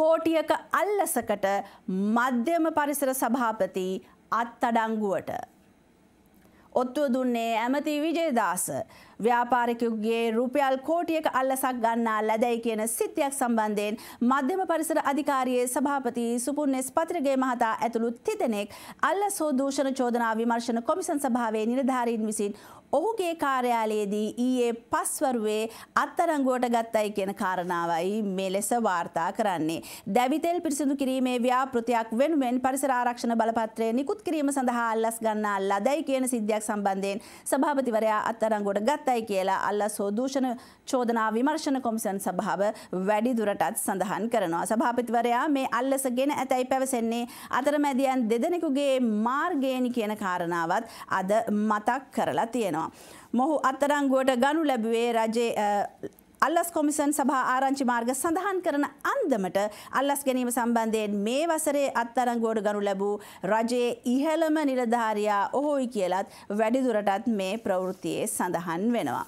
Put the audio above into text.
කෝටියක අල්ලසකට මධ්‍යම පරිසර සභාපති අත්අඩංගුවට. ඔත්තුව දුන්නේ ඇමති විජයදාස ව්‍යාපාරිකයුගේ රුපියල් කෝටියක අල්ලසක් ගන්නා ලැදැයි කියන සිද්ධියක් සම්බන්ධයෙන් මධ්‍යම පරිසර අධිකාරියේ සභාපති සුපුන්නෙස් පත්‍රගේ මහතා ඇතුළු තිදෙනෙක් අල්ලසෝ දූෂණ චෝදනා විමර්ශන කොමිසන් සභාවේ නිලධාරීන් විසින් ඔහුගේ කාර්යාලයේදී ඊයේ පස්වරුවේ අත්තරංගුවට ගත්තයි කියන කාරණාවයි මේ ලෙස වාර්තා කරන්නේ. දැවිතෙල් පිරිසිදු කිරීමේ ව්‍යාපෘතියක් වෙනුවෙන් පරිසර ආරක්ෂණ බලපත්‍රය නිකුත් කිරීම සඳහා අල්ලස් ගන්නා ලදයි කියන සිද්ධියක් සම්බන්ධයෙන් සභාපතිවරයා අත්තරංගුවට ගත්තයි කියලා අල්ලස් හෝ දූෂණ චෝදනා විමර්ශන කොමිසන් සභාව වැඩි දුරටත් සඳහන් කරනවා. සභාපතිවරයා මේ අල්ලස ගෙන ඇතැයි පැවසෙන්නේ අතරමැදියන් දෙදෙනෙකුගේ මාර්ගයනි කියන කාරණාවත් අද මතක් කරලා තියෙනවා. තියෙනවා. මොහු අත්තරංගුවට ගනු ලැබුවේ රජේ අල්ලස් කොමිසන් සභා ආරංචි මාර්ග සඳහන් කරන අන්දමට අල්ලස් ගැනීම සම්බන්ධයෙන් මේ වසරේ අත්තරංගුවට ගනු ලැබූ රජයේ ඉහළම නිලධාරියා ඔහුයි කියලත් වැඩිදුරටත් මේ ප්‍රවෘත්තියේ සඳහන් වෙනවා.